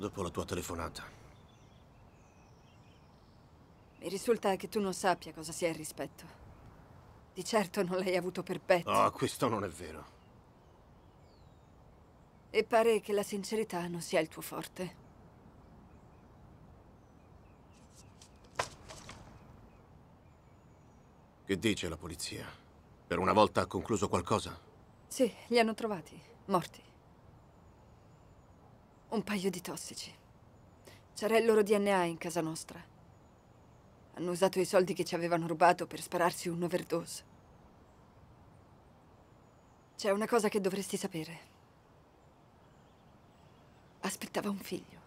dopo la tua telefonata. Mi risulta che tu non sappia cosa sia il rispetto. Di certo non l'hai avuto per petto. Ah, oh, questo non è vero. E pare che la sincerità non sia il tuo forte. Che dice la polizia? Per una volta ha concluso qualcosa? Sì, li hanno trovati, morti un paio di tossici. C'era il loro DNA in casa nostra. Hanno usato i soldi che ci avevano rubato per spararsi un overdose. C'è una cosa che dovresti sapere. Aspettava un figlio.